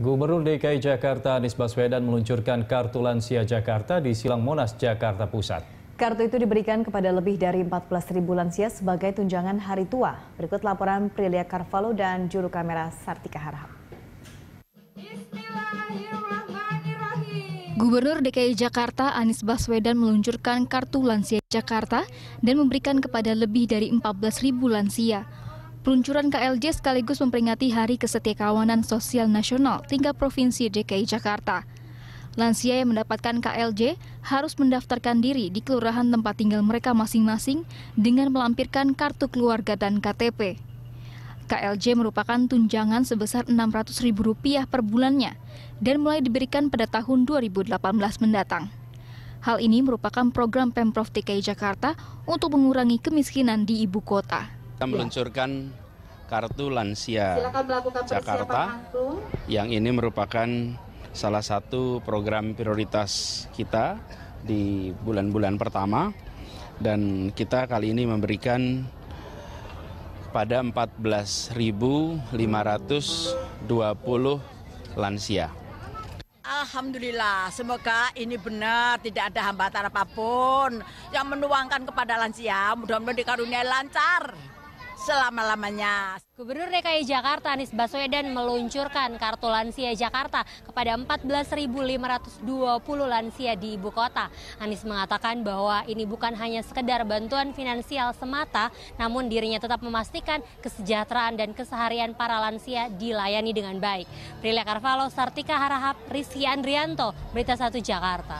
Gubernur DKI Jakarta Anies Baswedan meluncurkan Kartu Lansia Jakarta di Silang Monas, Jakarta Pusat. Kartu itu diberikan kepada lebih dari 14.000 lansia sebagai tunjangan hari tua. Berikut laporan Prilia Carvalho dan juru kamera Sartika Harhab. Gubernur DKI Jakarta Anies Baswedan meluncurkan Kartu Lansia Jakarta dan memberikan kepada lebih dari 14.000 lansia. Peluncuran KLJ sekaligus memperingati Hari Kesetiakawanan Sosial Nasional tingkat Provinsi DKI Jakarta. Lansia yang mendapatkan KLJ harus mendaftarkan diri di kelurahan tempat tinggal mereka masing-masing dengan melampirkan kartu keluarga dan KTP. KLJ merupakan tunjangan sebesar Rp600.000 per bulannya dan mulai diberikan pada tahun 2018 mendatang. Hal ini merupakan program Pemprov DKI Jakarta untuk mengurangi kemiskinan di ibu kota kita iya. meluncurkan kartu lansia Jakarta yang ini merupakan salah satu program prioritas kita di bulan-bulan pertama dan kita kali ini memberikan pada 14.520 lansia. Alhamdulillah, semoga ini benar, tidak ada hambatan apapun yang menuangkan kepada lansia. Mudah-mudahan dikaruniai lancar selama-lamanya. Gubernur DKI Jakarta Anies Baswedan meluncurkan kartu lansia Jakarta kepada 14.520 lansia di ibu kota. Anies mengatakan bahwa ini bukan hanya sekedar bantuan finansial semata, namun dirinya tetap memastikan kesejahteraan dan keseharian para lansia dilayani dengan baik. Prilia Karvalo, Sartika Harahap, Rizky Andrianto, Berita Satu Jakarta.